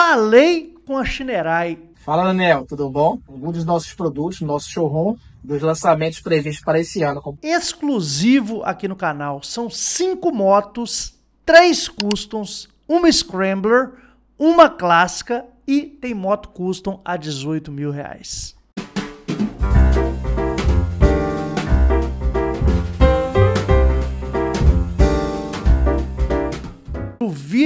Falei com a Chinerai. Fala, Daniel, tudo bom? Alguns dos nossos produtos, nosso showroom, dos lançamentos previstos para esse ano. Exclusivo aqui no canal. São cinco motos, três customs, uma Scrambler, uma clássica e tem moto custom a 18 mil reais.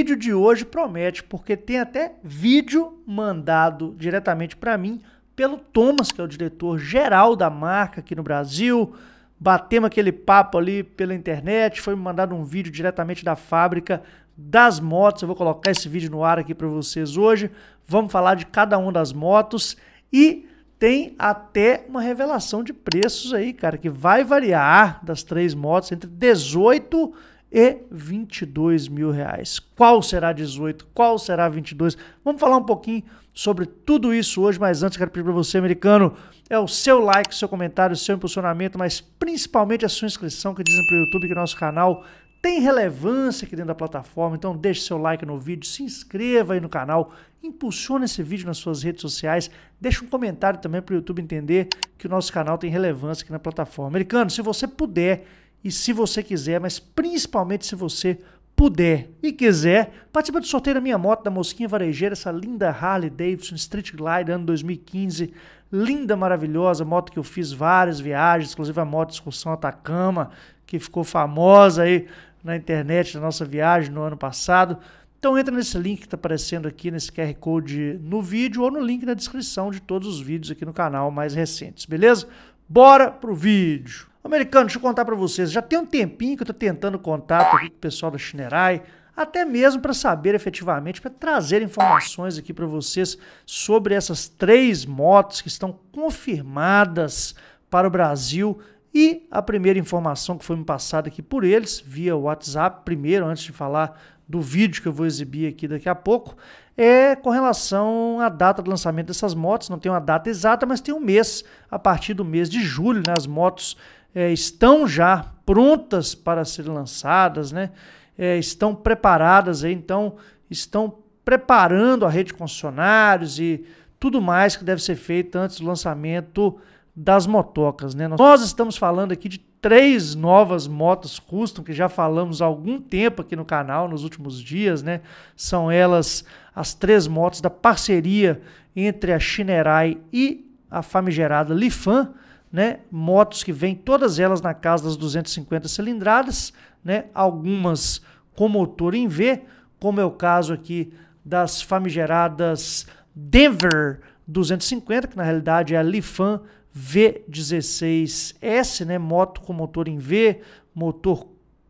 vídeo de hoje promete, porque tem até vídeo mandado diretamente para mim pelo Thomas, que é o diretor geral da marca aqui no Brasil. Batemos aquele papo ali pela internet, foi mandado um vídeo diretamente da fábrica das motos. Eu vou colocar esse vídeo no ar aqui para vocês hoje. Vamos falar de cada uma das motos e tem até uma revelação de preços aí, cara, que vai variar das três motos entre 18 e 22 mil reais. Qual será 18? Qual será 22? Vamos falar um pouquinho sobre tudo isso hoje, mas antes quero pedir para você, americano, é o seu like, seu comentário, seu impulsionamento, mas principalmente a sua inscrição que dizem para o YouTube que nosso canal tem relevância aqui dentro da plataforma, então deixe seu like no vídeo, se inscreva aí no canal, impulsione esse vídeo nas suas redes sociais, deixe um comentário também para o YouTube entender que o nosso canal tem relevância aqui na plataforma. Americano, se você puder e se você quiser, mas principalmente se você puder e quiser, participa do sorteio da minha moto da Mosquinha Varejeira, essa linda Harley Davidson Street Glide ano 2015, linda, maravilhosa, moto que eu fiz várias viagens, inclusive a moto de excursão Atacama, que ficou famosa aí na internet da nossa viagem no ano passado. Então entra nesse link que está aparecendo aqui nesse QR Code no vídeo ou no link na descrição de todos os vídeos aqui no canal mais recentes, beleza? Bora pro vídeo! Americano, deixa eu contar para vocês. Já tem um tempinho que eu estou tentando contato aqui com o pessoal da Shinerai, até mesmo para saber efetivamente, para trazer informações aqui para vocês sobre essas três motos que estão confirmadas para o Brasil. E a primeira informação que foi me passada aqui por eles, via WhatsApp, primeiro, antes de falar do vídeo que eu vou exibir aqui daqui a pouco, é com relação à data do lançamento dessas motos. Não tem uma data exata, mas tem um mês, a partir do mês de julho, né, as motos é, estão já prontas para serem lançadas, né? É, estão preparadas, aí, então estão preparando a rede de concessionários e tudo mais que deve ser feito antes do lançamento das motocas. Né? Nós estamos falando aqui de três novas motos custom que já falamos há algum tempo aqui no canal, nos últimos dias. Né? São elas as três motos da parceria entre a Shinerai e a famigerada Lifan né, motos que vêm todas elas na casa das 250 cilindradas, né, algumas com motor em V, como é o caso aqui das famigeradas Denver 250, que na realidade é a Lifan V16S, né, moto com motor em V, motor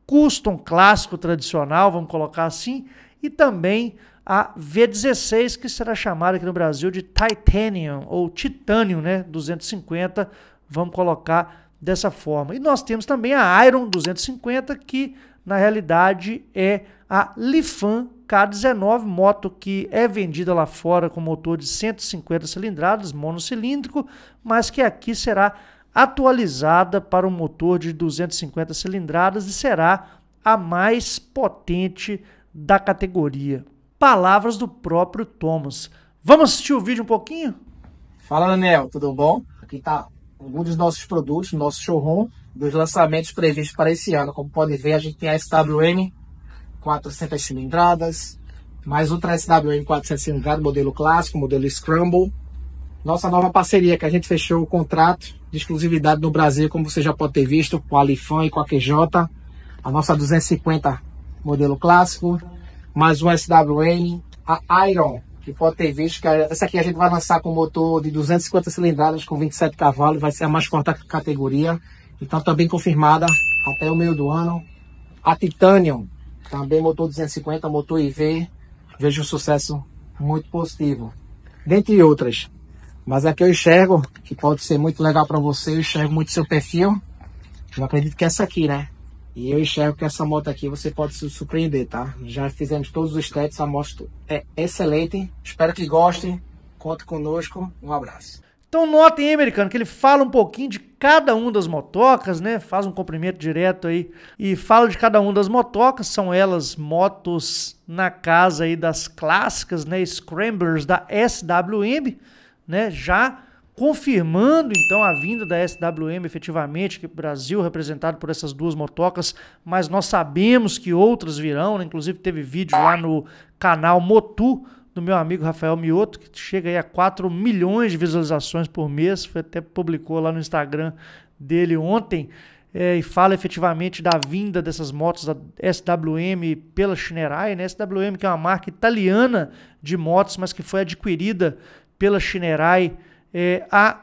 custom clássico tradicional, vamos colocar assim, e também a V16, que será chamada aqui no Brasil de Titanium ou Titanium, né, 250, Vamos colocar dessa forma. E nós temos também a Iron 250, que na realidade é a Lifan K19, moto que é vendida lá fora com motor de 150 cilindradas, monocilíndrico, mas que aqui será atualizada para um motor de 250 cilindradas e será a mais potente da categoria. Palavras do próprio Thomas. Vamos assistir o vídeo um pouquinho? Fala, Daniel, tudo bom? Aqui tá alguns dos nossos produtos, nosso showroom, dos lançamentos previstos para esse ano. Como podem ver, a gente tem a SWM 400 cilindradas, mais outra SWM 400 cilindradas, modelo clássico, modelo Scramble. Nossa nova parceria, que a gente fechou o contrato de exclusividade no Brasil, como você já pode ter visto, com a Lifan e com a QJ. A nossa 250 modelo clássico, mais uma SWM, a Iron que pode ter visto que essa aqui a gente vai lançar com motor de 250 cilindradas com 27 cavalos, vai ser a mais forte da categoria. Então também confirmada até o meio do ano. A Titanium, também motor 250, motor IV, vejo um sucesso muito positivo, dentre outras. Mas aqui eu enxergo que pode ser muito legal para você, eu enxergo muito seu perfil. Eu acredito que essa aqui, né? E eu enxergo que essa moto aqui você pode se surpreender, tá? Já fizemos todos os testes, a moto é excelente. Espero que gostem. Conte conosco. Um abraço. Então notem aí, americano, que ele fala um pouquinho de cada uma das motocas, né? Faz um cumprimento direto aí e fala de cada uma das motocas. São elas motos na casa aí das clássicas, né? Scramblers da SWM, né? Já confirmando então a vinda da SWM efetivamente, que Brasil representado por essas duas motocas, mas nós sabemos que outras virão, né? inclusive teve vídeo lá no canal Motu do meu amigo Rafael Mioto, que chega aí a 4 milhões de visualizações por mês, foi até publicou lá no Instagram dele ontem, é, e fala efetivamente da vinda dessas motos da SWM pela Shinerai, né? SWM que é uma marca italiana de motos, mas que foi adquirida pela Shinerai é, há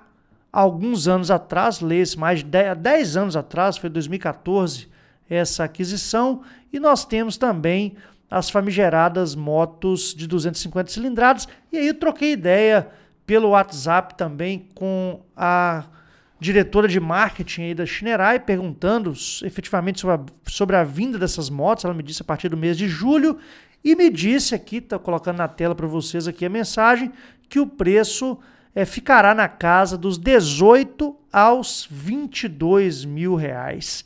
alguns anos atrás, leis mais de 10, anos atrás, foi 2014 essa aquisição, e nós temos também as famigeradas motos de 250 cilindradas, e aí eu troquei ideia pelo WhatsApp também com a diretora de marketing aí da Shinerai, perguntando efetivamente sobre a, sobre a vinda dessas motos, ela me disse a partir do mês de julho, e me disse aqui, está colocando na tela para vocês aqui a mensagem, que o preço é, ficará na casa dos 18 aos 22 mil reais.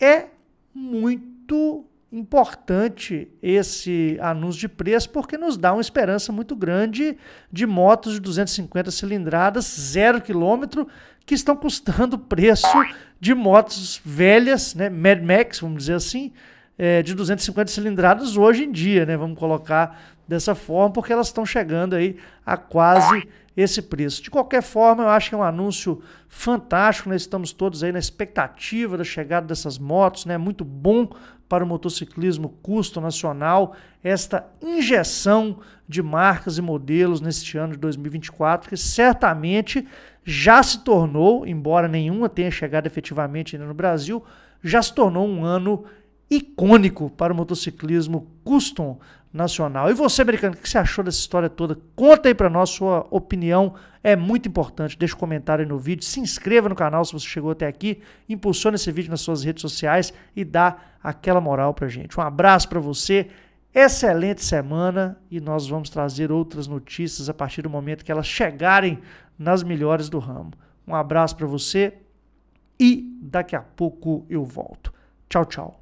É muito importante esse anúncio de preço porque nos dá uma esperança muito grande de motos de 250 cilindradas, zero quilômetro, que estão custando o preço de motos velhas, né, Mad Max, vamos dizer assim, é, de 250 cilindradas hoje em dia, né? Vamos colocar dessa forma, porque elas estão chegando aí a quase esse preço. De qualquer forma, eu acho que é um anúncio fantástico, nós né? estamos todos aí na expectativa da chegada dessas motos, né? Muito bom para o motociclismo custo nacional, esta injeção de marcas e modelos neste ano de 2024, que certamente já se tornou, embora nenhuma tenha chegado efetivamente ainda no Brasil, já se tornou um ano icônico para o motociclismo custom nacional. E você, americano, o que você achou dessa história toda? Conta aí para nós sua opinião, é muito importante. Deixa um comentário aí no vídeo, se inscreva no canal se você chegou até aqui, impulsiona esse vídeo nas suas redes sociais e dá aquela moral pra gente. Um abraço para você. Excelente semana e nós vamos trazer outras notícias a partir do momento que elas chegarem nas melhores do ramo. Um abraço para você e daqui a pouco eu volto. Tchau, tchau.